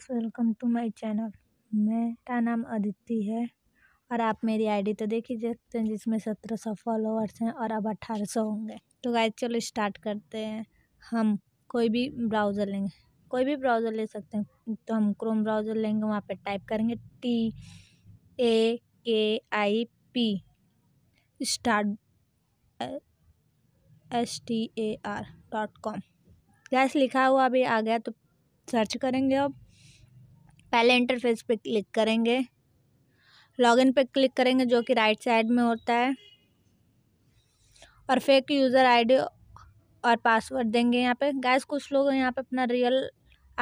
guys welcome to my channel मेरा नाम अदिति है और आप मेरी आईडी तो देख ही सकते हैं जिसमें सत्रह सौ फॉलोअर्स हैं और अब अट्ठारह सौ होंगे तो गाइस चलो स्टार्ट करते हैं हम कोई भी ब्राउज़र लेंगे कोई भी ब्राउज़र ले सकते हैं तो हम क्रोम ब्राउज़र लेंगे वहाँ पर टाइप करेंगे T A K I P start S T A R dot com guys लिखा हुआ अभी आ गया तो सर्च करेंगे अब पहले इंटरफेस पे क्लिक करेंगे लॉगिन पे क्लिक करेंगे जो कि राइट साइड में होता है और फेक यूज़र आईडी और पासवर्ड देंगे यहाँ पे गैस कुछ लोग यहाँ पे अपना रियल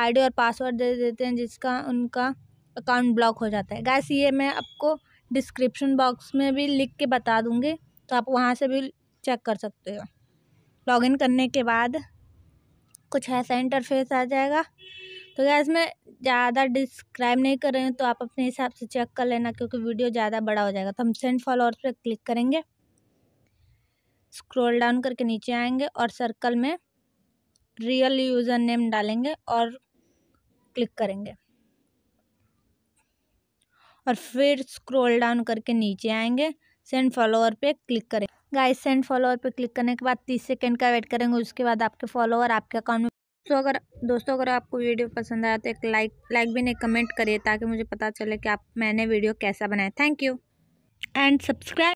आईडी और पासवर्ड दे देते हैं जिसका उनका अकाउंट ब्लॉक हो जाता है गैस ये मैं आपको डिस्क्रिप्शन बॉक्स में भी लिख के बता दूँगी तो आप वहाँ से भी चेक कर सकते हो लॉगिन करने के बाद कुछ ऐसा इंटरफेस आ जाएगा तो गैस मैं ज़्यादा डिस्क्राइब नहीं कर रही हूँ तो आप अपने हिसाब से चेक कर लेना क्योंकि वीडियो ज़्यादा बड़ा हो जाएगा तो हम सेंड फॉलोअर्स पर क्लिक करेंगे स्क्रॉल डाउन करके नीचे आएंगे और सर्कल में रियल यूज़र नेम डालेंगे और क्लिक करेंगे और फिर स्क्रॉल डाउन करके नीचे आएंगे सेंड फॉलोअर पे क्लिक करें गाइस सेंड फॉलोअर पे क्लिक करने के बाद तीस सेकंड का वेट करेंगे उसके बाद आपके फॉलोअर आपके अकाउंट में तो अगर दोस्तों अगर आपको वीडियो पसंद आया तो एक लाइक लाइक भी नहीं कमेंट करिए ताकि मुझे पता चले कि आप मैंने वीडियो कैसा बनाया थैंक यू एंड सब्सक्राइब